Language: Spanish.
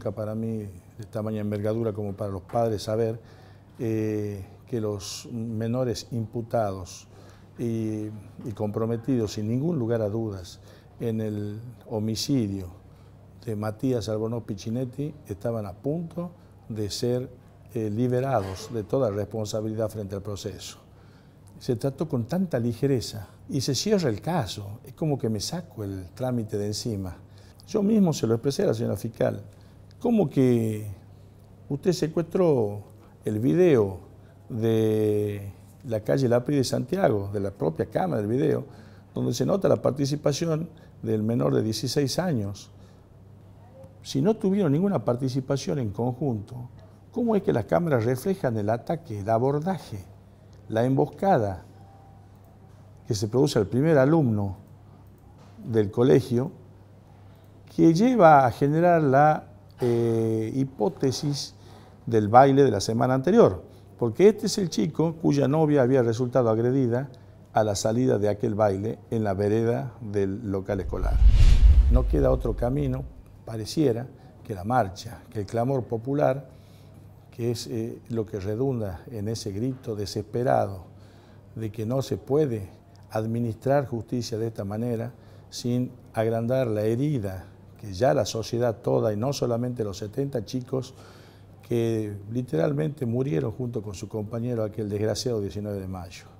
para mí de tamaña envergadura como para los padres saber eh, que los menores imputados y, comprometidos sin ningún lugar a dudas en el homicidio de Matías Albornoz Piccinetti estaban a punto de ser eh, liberados de toda responsabilidad frente al proceso. Se trató con tanta ligereza y se cierra el caso, es como que me saco el trámite de encima. Yo mismo se lo expresé a la señora fiscal, ¿Cómo que usted secuestró el video de la calle Lapri de Santiago, de la propia cámara del video, donde se nota la participación del menor de 16 años? Si no tuvieron ninguna participación en conjunto, ¿cómo es que las cámaras reflejan el ataque, el abordaje, la emboscada que se produce al primer alumno del colegio que lleva a generar la eh, hipótesis del baile de la semana anterior, porque este es el chico cuya novia había resultado agredida a la salida de aquel baile en la vereda del local escolar. No queda otro camino, pareciera, que la marcha, que el clamor popular, que es eh, lo que redunda en ese grito desesperado de que no se puede administrar justicia de esta manera sin agrandar la herida que ya la sociedad toda, y no solamente los 70 chicos, que literalmente murieron junto con su compañero aquel desgraciado 19 de mayo.